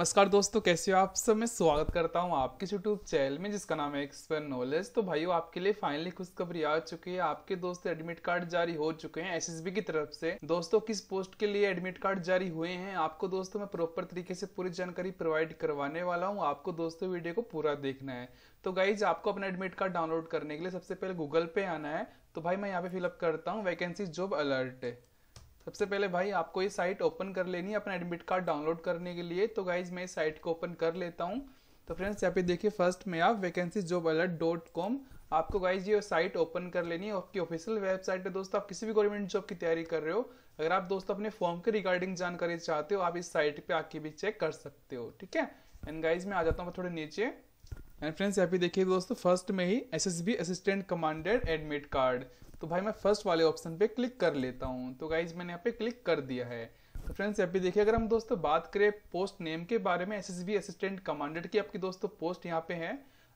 नमस्कार दोस्तों कैसे हो आप सब मैं स्वागत करता हूँ आपके यूट्यूब चैनल में जिसका नाम है एक्सपर्ट नॉलेज तो भाइयों आपके लिए फाइनली खुशखबरी आ चुकी है आपके दोस्त एडमिट कार्ड जारी हो चुके हैं एसएसबी की तरफ से दोस्तों किस पोस्ट के लिए एडमिट कार्ड जारी हुए हैं आपको दोस्तों मैं प्रॉपर तरीके से पूरी जानकारी प्रोवाइड करवाने वाला हूँ आपको दोस्तों वीडियो को पूरा देखना है तो गाइज आपको अपना एडमिट कार्ड डाउनलोड करने के लिए सबसे पहले गूगल पे आना है तो भाई मैं यहाँ पे फिलअप करता हूँ वैकेंसी जॉब अलर्ट सबसे पहले भाई आपको ये साइट ओपन कर लेनी है अपना एडमिट कार्ड डाउनलोड करने के लिए तो गाइज मैं इस साइट को ओपन कर लेता हूँ तो फ्रेंड्स यहाँ पे देखिए फर्स्ट में आप vacancy job alert dot com आपको गाइज ये साइट ओपन कर लेनी है आपकी ऑफिशियल वेबसाइट है दोस्तों आप किसी भी गवर्नमेंट जॉब की तैयारी कर रहे हो अगर आप दोस्तों अपने फॉर्म के रिगार्डिंग जानकारी चाहते हो आप इस साइट पे आके भी चेक कर सकते हो ठीक है एंड गाइज मैं आ जाता हूँ थोड़े नीचे एंड फ्रेंड्स यहाँ पे देखिए दोस्तों फर्स्ट में ही S S B assistant commandant admit card तो भाई मैं फर्स्ट वाले ऑप्शन पे क्लिक कर लेता हूँ तो गाइज मैंने यहाँ पे क्लिक कर दिया है तो फ्रेंड्स अभी देखिए अगर हम दोस्तों बात करें पोस्ट नेम के बारे में एसएसबी असिस्टेंट कमांडेंट की आपकी दोस्तों पोस्ट यहाँ पे है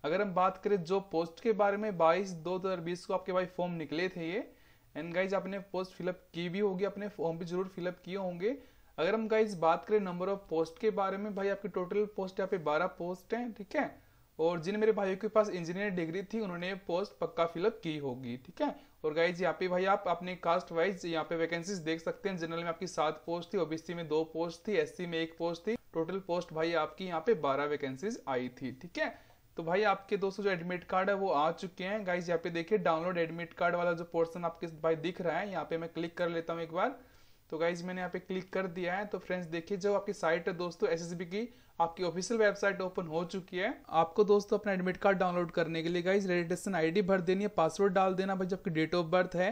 अगर हम बात करें जो पोस्ट के बारे में 22 दो को आपके भाई फॉर्म निकले थे ये एंड गाइज आपने पोस्ट फिलअप की भी होगी अपने फॉर्म भी जरूर फिलअप किए होंगे अगर हम गाइज बात करें नंबर ऑफ पोस्ट के बारे में भाई आपकी टोटल पोस्ट यहाँ पे बारह पोस्ट हैं ठीक है और जिन मेरे भाइयों के पास इंजीनियरिंग डिग्री थी उन्होंने पोस्ट पक्का फिलअप की होगी ठीक है और गाइज यहाँ पे भाई आप अपने कास्ट वाइज यहाँ पे वैकेंसीज देख सकते हैं जनरल में आपकी सात पोस्ट थी ओबीसी में दो पोस्ट थी एस में एक पोस्ट थी टोटल पोस्ट भाई आपकी यहाँ पे बारह वैकेंसीज आई थी ठीक है तो भाई आपके दोस्तों जो एडमिट कार्ड है वो आ चुके हैं गाइज यहाँ पे देखिए डाउनलोड एडमिट कार्ड वाला जो पोर्सन आपके भाई दिख रहा है यहाँ पे मैं क्लिक कर लेता हूँ एक बार तो गाइज मैंने यहाँ पे क्लिक कर दिया है तो फ्रेंड्स देखिए जो आपकी साइट है दोस्तों एस की आपकी ऑफिशियल वेबसाइट ओपन हो चुकी है आपको दोस्तों अपना एडमिट कार्ड डाउनलोड करने के लिए गाइज रजिस्ट्रेशन आईडी भर देनी है पासवर्ड डाल देना भाई जबकि डेट ऑफ बर्थ है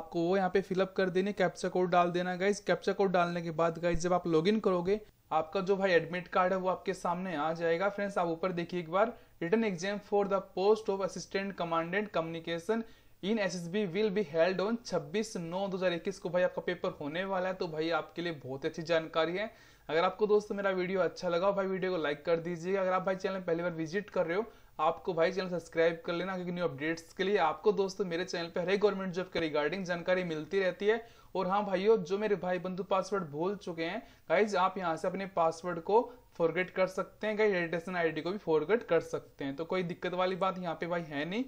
आपको वो यहाँ पे फिलअप कर देनी है कैप्चा कोड डाल देना गाइज कैप्चा कोड डालने के बाद गाइज जब आप लॉग करोगे आपका जो भाई एडमिट कार्ड है वो आपके सामने आ जाएगा फ्रेंड्स आप ऊपर देखिए एक बार written exam for the post of assistant commandant communication in SSB will be held on 26 नौ 2021 को भाई आपका पेपर होने वाला है तो भाई आपके लिए बहुत अच्छी जानकारी है अगर आपको दोस्तों मेरा वीडियो अच्छा लगा भाई वीडियो को लाइक कर दीजिए अगर आप भाई चैनल पहली बार विजिट कर रहे हो आपको भाई चैनल सब्सक्राइब कर लेना क्योंकि न्यू अपडेट्स के लिए आपको दोस्तों मेरे चैनल पर हरे गवर्नमेंट जॉब के रिगार्डिंग जानकारी मिलती रहती है और हाँ भाइयों जो मेरे भाई बंधु पासवर्ड भूल चुके हैं गाइज आप यहाँ से अपने पासवर्ड को फॉरगेट कर सकते हैं गाइज रजिस्ट्रेशन आईडी को भी फॉरगेट कर सकते हैं तो कोई दिक्कत वाली बात यहाँ पे भाई है नहीं